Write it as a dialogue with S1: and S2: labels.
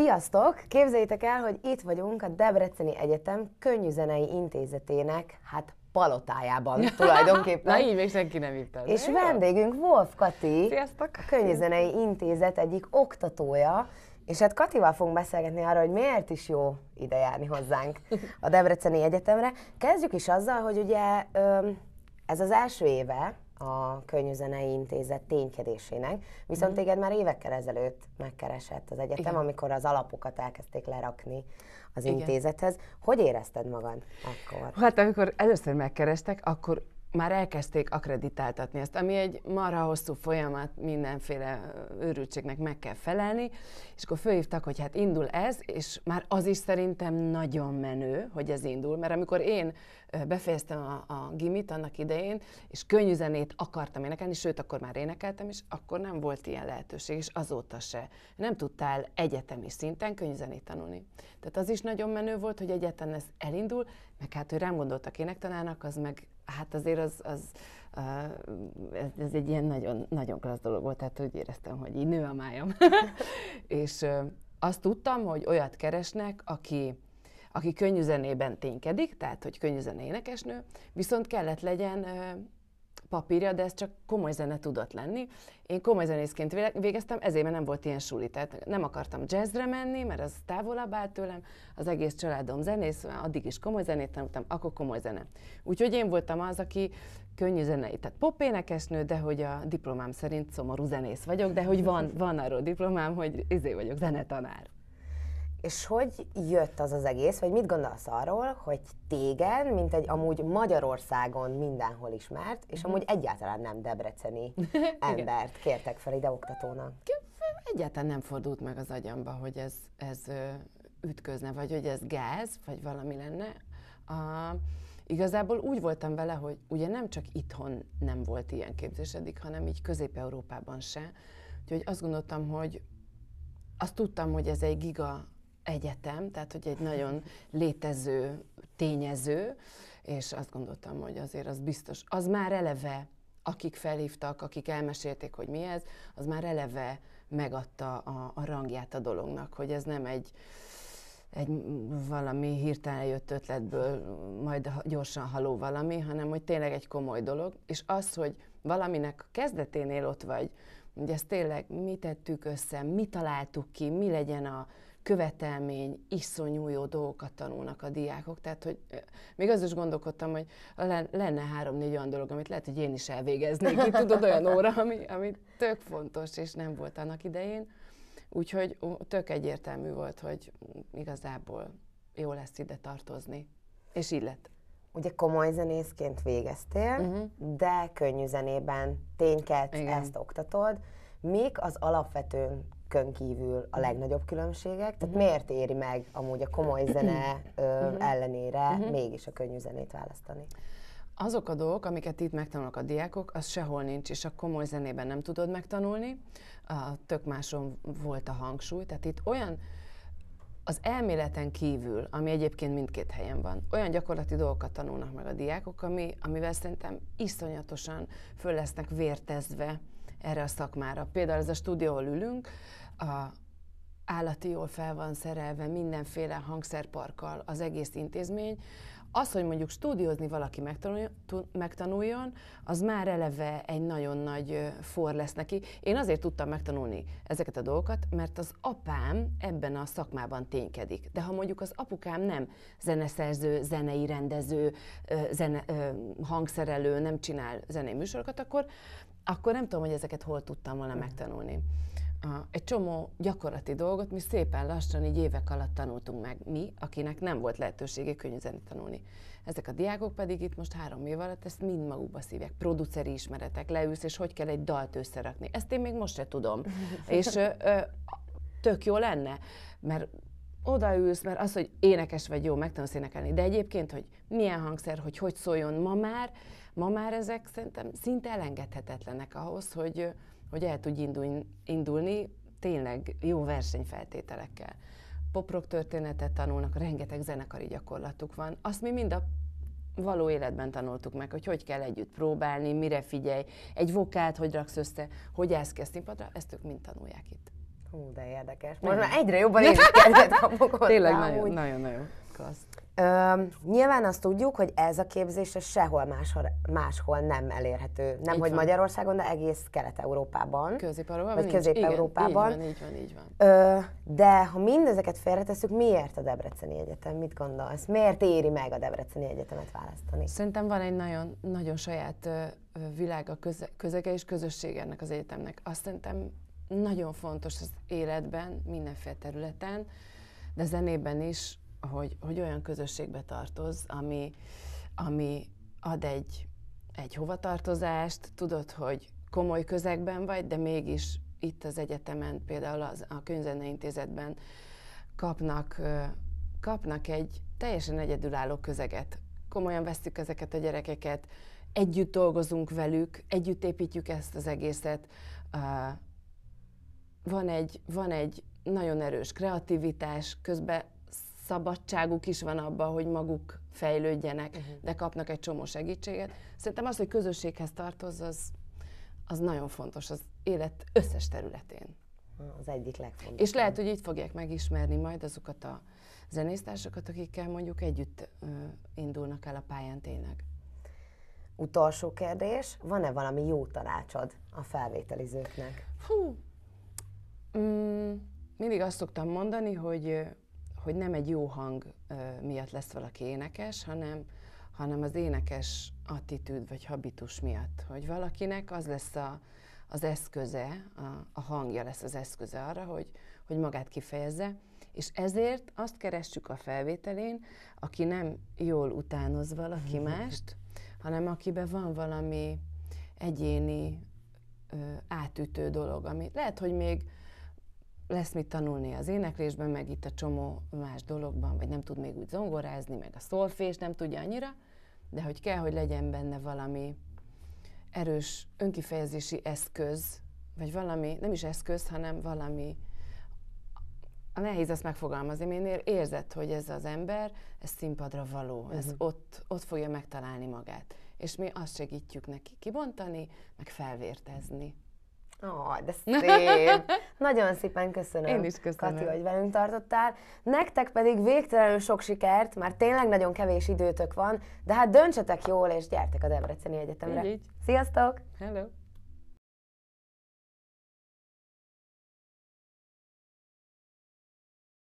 S1: Sziasztok! Képzeljétek el, hogy itt vagyunk a Debreceni Egyetem Könnyűzenei Intézetének, hát palotájában tulajdonképpen. Na így
S2: még senki nem írta. És Én
S1: vendégünk Wolf Kati, Sziasztok. a Könnyűzenei Intézet egyik oktatója, és hát Katival fogunk beszélgetni arra, hogy miért is jó ide járni hozzánk a Debreceni Egyetemre. Kezdjük is azzal, hogy ugye ez az első éve, a Könyvzenei Intézet ténykedésének, viszont mm. téged már évekkel ezelőtt megkeresett az egyetem, Igen. amikor az alapokat elkezdték lerakni
S2: az Igen. intézethez.
S1: Hogy érezted magad akkor?
S2: Hát amikor először megkerestek, akkor már elkezdték akreditáltatni ezt, ami egy marha hosszú folyamat, mindenféle őrültségnek meg kell felelni, és akkor fölhívtak, hogy hát indul ez, és már az is szerintem nagyon menő, hogy ez indul, mert amikor én befejeztem a, a gimit annak idején, és könnyű akartam énekelni, sőt, akkor már énekeltem is, akkor nem volt ilyen lehetőség, és azóta se. Nem tudtál egyetemi szinten könnyű tanulni. Tehát az is nagyon menő volt, hogy egyetlen ez elindul, meg hát, hogy rám gondoltak énektanának, az meg hát azért az, az ez, ez egy ilyen nagyon, nagyon klassz dolog volt, tehát úgy éreztem, hogy így nő a májam. és azt tudtam, hogy olyat keresnek, aki, aki könnyű zenében ténykedik, tehát hogy könnyű zene énekesnő, viszont kellett legyen papírja, de ez csak komoly zene tudott lenni. Én komoly zenészként végeztem, ezért mert nem volt ilyen suli, tehát nem akartam jazzre menni, mert az távolabb állt tőlem, az egész családom zenész, addig is komoly zenét tanultam, akkor komoly zene. Úgyhogy én voltam az, aki könnyű zenei, tehát énekesnő, de hogy a diplomám szerint szomorú zenész vagyok, de hogy van, van arról diplomám, hogy izé vagyok
S1: zenetanár. És hogy jött az az egész, vagy mit gondolsz arról, hogy téged, mint egy amúgy Magyarországon mindenhol ismert, és mhm. amúgy egyáltalán nem debreceni embert kértek fel ide oktatónak? Egyáltalán nem fordult meg az
S2: agyamba, hogy ez, ez ütközne, vagy hogy ez gáz, vagy valami lenne. A, igazából úgy voltam vele, hogy ugye nem csak itthon nem volt ilyen képzés eddig, hanem így Közép-Európában se. Úgyhogy azt gondoltam, hogy azt tudtam, hogy ez egy giga egyetem, tehát hogy egy nagyon létező tényező, és azt gondoltam, hogy azért az biztos, az már eleve, akik felhívtak, akik elmesélték, hogy mi ez, az már eleve megadta a, a rangját a dolognak, hogy ez nem egy, egy valami hirtelen jött ötletből, majd gyorsan haló valami, hanem hogy tényleg egy komoly dolog, és az, hogy valaminek a kezdeténél ott vagy, hogy ezt tényleg mi tettük össze, mi találtuk ki, mi legyen a követelmény, iszonyú jó dolgokat tanulnak a diákok. Tehát, hogy még az is gondolkodtam, hogy lenne három-négy olyan dolog, amit lehet, hogy én is elvégeznék. Itt tudod, olyan óra, ami, ami tök fontos, és nem volt annak idején. Úgyhogy tök egyértelmű volt, hogy igazából jó lesz ide tartozni.
S1: És így lett. Ugye komoly zenészként végeztél, uh-huh. de könnyű zenében tényket, Igen. ezt oktatod. Mik az alapvető kön kívül a mhm. legnagyobb különbségek, tehát uh-huh. miért éri meg amúgy a komoly zene ö, uh-huh. ellenére uh-huh. mégis a könnyű zenét választani? Azok a dolgok, amiket itt megtanulnak a diákok, az sehol
S2: nincs, és a komoly zenében nem tudod megtanulni. A tök máson volt a hangsúly, tehát itt olyan az elméleten kívül, ami egyébként mindkét helyen van, olyan gyakorlati dolgokat tanulnak meg a diákok, ami, amivel szerintem iszonyatosan föl lesznek vértezve, erre a szakmára. Például ez a stúdió, ahol ülünk, a állati jól fel van szerelve mindenféle hangszerparkkal az egész intézmény, az, hogy mondjuk stúdiózni valaki megtanuljon, az már eleve egy nagyon nagy for lesz neki. Én azért tudtam megtanulni ezeket a dolgokat, mert az apám ebben a szakmában ténykedik. De ha mondjuk az apukám nem zeneszerző, zenei rendező, zene, hangszerelő, nem csinál zenei műsorokat, akkor, akkor nem tudom, hogy ezeket hol tudtam volna mhm. megtanulni egy csomó gyakorlati dolgot mi szépen lassan így évek alatt tanultunk meg, mi, akinek nem volt lehetősége könnyű tanulni. Ezek a diákok pedig itt most három év alatt ezt mind magukba szívják. Produceri ismeretek, leülsz, és hogy kell egy dalt összerakni. Ezt én még most se tudom. és ö, ö, tök jó lenne, mert odaülsz, mert az, hogy énekes vagy jó, megtanulsz énekelni, de egyébként, hogy milyen hangszer, hogy hogy szóljon ma már, ma már ezek szerintem szinte elengedhetetlenek ahhoz, hogy hogy el tudj indulni, indulni tényleg jó versenyfeltételekkel. Poprok történetet tanulnak, rengeteg zenekari gyakorlatuk van. Azt mi mind a való életben tanultuk meg, hogy hogy kell együtt próbálni, mire figyelj, egy vokált hogy raksz össze, hogy állsz ki a színpadra, ezt ők mind tanulják itt.
S1: Hú, de érdekes. Most már egyre jobban érdekes. Tényleg nagyon-nagyon klassz. Ö, nyilván azt tudjuk, hogy ez a képzés ez sehol máshol, máshol nem elérhető. Nem, így hogy van. Magyarországon, de egész Kelet-Európában. Közép-Európában? Vagy Közép-Európában. Igen, így van, így van. Így van. Ö, de ha mindezeket félretesszük, miért a Debreceni Egyetem? Mit gondolsz? Miért éri meg a Debreceni Egyetemet választani?
S2: Szerintem van egy nagyon, nagyon saját világa, köze, közege és közösség ennek az egyetemnek. Azt szerintem nagyon fontos az életben, mindenféle területen, de zenében is, hogy, hogy olyan közösségbe tartoz, ami, ami ad egy, egy hovatartozást, tudod, hogy komoly közegben vagy, de mégis itt az egyetemen, például az, a Intézetben kapnak, kapnak egy teljesen egyedülálló közeget. Komolyan veszük ezeket a gyerekeket, együtt dolgozunk velük, együtt építjük ezt az egészet. Van egy, van egy nagyon erős kreativitás, közben szabadságuk is van abban, hogy maguk fejlődjenek, uh-huh. de kapnak egy csomó segítséget. Szerintem az, hogy közösséghez tartozz, az, az nagyon fontos az élet összes területén.
S1: Az egyik legfontosabb. És
S2: lehet, hogy így fogják megismerni majd azokat a zenésztársakat, akikkel mondjuk együtt ö,
S1: indulnak el a pályán tényleg. Utolsó kérdés, van-e valami jó tanácsod a felvételizőknek? Hú, mm, mindig azt
S2: szoktam mondani, hogy hogy nem egy jó hang miatt lesz valaki énekes, hanem, hanem az énekes attitűd vagy habitus miatt, hogy valakinek az lesz a, az eszköze, a, a hangja lesz az eszköze arra, hogy, hogy magát kifejezze, és ezért azt keressük a felvételén, aki nem jól utánoz valaki mást, hanem akiben van valami egyéni ö, átütő dolog, ami lehet, hogy még lesz mit tanulni az éneklésben, meg itt a csomó más dologban, vagy nem tud még úgy zongorázni, meg a szolfés nem tudja annyira, de hogy kell, hogy legyen benne valami erős önkifejezési eszköz, vagy valami, nem is eszköz, hanem valami, a nehéz ezt megfogalmazni, minél érzett, hogy ez az ember, ez színpadra való, uh-huh. ez mhm. ott, ott fogja megtalálni magát. És mi azt segítjük neki kibontani, meg felvértezni.
S1: Ó, oh, de szép! Nagyon szépen köszönöm, Én is köszönöm. Kati, hogy velünk tartottál. Nektek pedig végtelenül sok sikert, már tényleg nagyon kevés időtök van, de hát döntsetek jól, és gyertek a Debreceni Egyetemre. Így, így. Sziasztok! Hello!